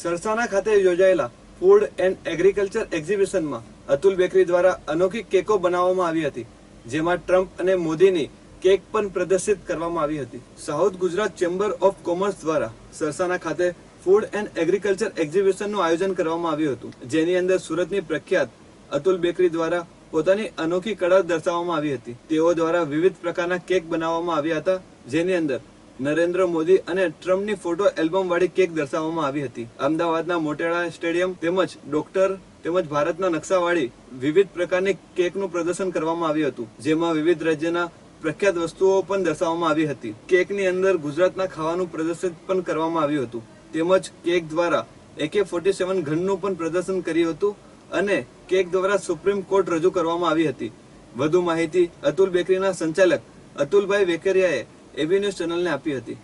સરસાના ખાતે યોજાયેલા food and agriculture એક્ઝિબિશનમાં અતુલ બેકરી દ્વારા અનોખી કેકો બનાવવામાં આવી હતી જેમાં ટ્રમ્પ અને મોદીની કેક પણ પ્રદર્શિત કરવામાં આવી હતી south Gujarat chamber of commerce દ્વારા સરસાના ખાતે ફૂડ એન્ડ એગ્રીકલ્ચર એક્ઝિબિશનનું આયોજન કરવામાં આવ્યું હતું જેની અંદર સુરતની પ્રખ્યાત અતુલ બેકરી દ્વારા પોતાની અનોખી કળા દર્શાવવામાં આવી હતી તેઓ દ્વારા વિવિધ પ્રકારના કેક બનાવવામાં આવ્યા હતા જેની અંદર નરેન્દ્ર મોદી અને ટ્રમ્પની ફોટો એલ્બમ વાળી કેક દર્શાવવામાં આવી હતી અમદાવાદના મોટેરા સ્ટેડિયમ તેમજ ડોક્ટર તેમજ ભારતના નકશાવાળી વિવિધ પ્રકારની કેકનું પ્રદર્શન કરવામાં આવ્યું હતું જેમાં વિવિધ રાજ્યના પ્રખ્યાત વસ્તુઓ પણ દર્શાવવામાં આવી હતી કેકની અંદર ગુજરાતના ખાવાનું પ્રદર્શિત પણ કરવામાં આવ્યું હતું તેમજ કેક દ્વારા એકે ફોર્ટી સેવન ઘનનું પણ પ્રદર્શન કર્યું હતું અને કેક દ્વારા સુપ્રીમ કોર્ટ રજૂ કરવામાં આવી હતી વધુ માહિતી અતુલ બેકરીના સંચાલક અતુલભાઈ વેકરિયાએ એબી ન્યૂઝ ચેનલને આપી હતી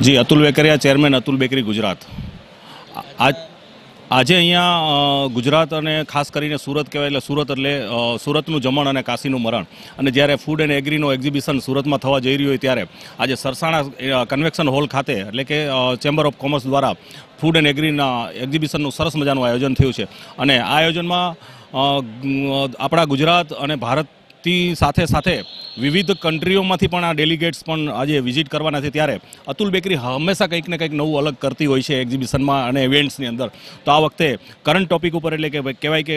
જી અતુલ વેકરિયા ચેરમેન અતુલ બેકરી ગુજરાત આજે અહીંયા ગુજરાત અને ખાસ કરીને સુરત કહેવાય એટલે સુરત એટલે સુરતનું જમણ અને કાશીનું મરણ અને જ્યારે ફૂડ એન્ડ એગ્રીનું એક્ઝિબિશન સુરતમાં થવા જઈ રહ્યું હોય ત્યારે આજે સરસાણા કન્વેક્શન હોલ ખાતે એટલે કે ચેમ્બર ઓફ કોમર્સ દ્વારા ફૂડ એન્ડ એગ્રીના એક્ઝિબિશનનું સરસ મજાનું આયોજન થયું છે અને આ આયોજનમાં આપણા ગુજરાત અને ભારતની સાથે સાથે વિવિધ કન્ટ્રીઓમાંથી પણ આ ડેલિગેટ્સ પણ આજે વિઝિટ કરવાના છે ત્યારે અતુલ બેકરી હંમેશા કંઈક ને કંઈક નવું અલગ કરતી હોય છે એક્ઝિબિશનમાં અને ઇવેન્ટ્સની અંદર તો આ વખતે કરંટ ટોપિક ઉપર એટલે કે કહેવાય કે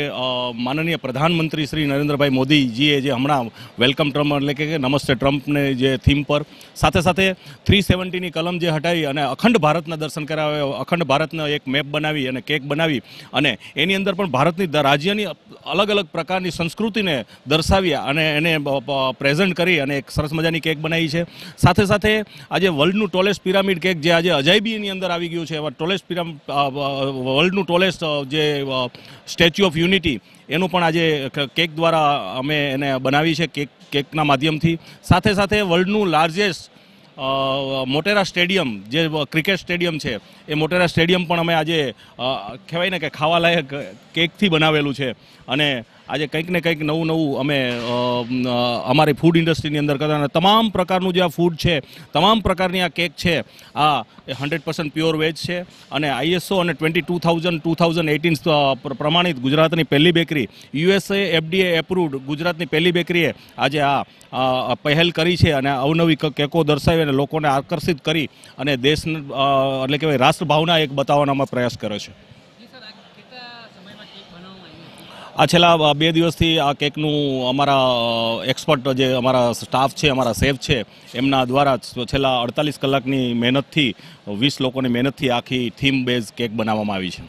માનનીય પ્રધાનમંત્રી શ્રી નરેન્દ્રભાઈ મોદીજીએ જે હમણાં વેલકમ ટ્રમ્પ એટલે કે નમસ્તે ટ્રમ્પને જે થીમ પર સાથે સાથે થ્રી સેવન્ટીની કલમ જે હટાવી અને અખંડ ભારતના દર્શન કર્યા અખંડ ભારતનો એક મેપ બનાવી અને કેક બનાવી અને એની અંદર પણ ભારતની રાજ્યની અલગ અલગ પ્રકારની સંસ્કૃતિને દર્શાવી અને એને પ્રેઝન્ટ મિશ્રણ કરી અને એક સરસ મજાની કેક બનાવી છે સાથે સાથે આજે વર્લ્ડનું ટોલેસ્ટ પિરામિડ કેક જે આજે અજાયબીની અંદર આવી ગયું છે એવા ટોલેસ્ટ પિરામ વર્લ્ડનું ટોલેસ્ટ જે સ્ટેચ્યુ ઓફ યુનિટી એનું પણ આજે કેક દ્વારા અમે એને બનાવી છે કેક કેકના માધ્યમથી સાથે સાથે વર્લ્ડનું લાર્જેસ્ટ મોટેરા સ્ટેડિયમ જે ક્રિકેટ સ્ટેડિયમ છે એ મોટેરા સ્ટેડિયમ પણ અમે આજે કહેવાય ને કે ખાવાલાયક કેકથી બનાવેલું છે અને આજે કંઈક ને કંઈક નવું નવું અમે અમારી ફૂડ ઇન્ડસ્ટ્રીની અંદર કરતા તમામ પ્રકારનું જે આ ફૂડ છે તમામ પ્રકારની આ કેક છે આ હંડ્રેડ પર્સન્ટ પ્યોર વેજ છે અને આઈએસઓ અને twenty two thousand two thousand eighteen પ્રમાણિત ગુજરાતની પહેલી બેકરી યુએસએ એફડીએ એપ્રુવડ ગુજરાતની પહેલી બેકરીએ આજે આ પહેલ કરી છે અને અવનવી કેકો દર્શાવી અને લોકોને આકર્ષિત કરી અને દેશ એટલે કહેવાય રાષ્ટ્રભાવના એક બતાવવાનો પ્રયાસ કર્યો છે આ છેલ્લા બે દિવસથી આ કેકનું અમારા એક્સપર્ટ જે અમારા સ્ટાફ છે અમારા સેફ છે એમના દ્વારા છેલ્લા અડતાલીસ કલાકની મહેનતથી વીસ લોકોની મહેનતથી આખી થીમ બેઝ કેક બનાવવામાં આવી છે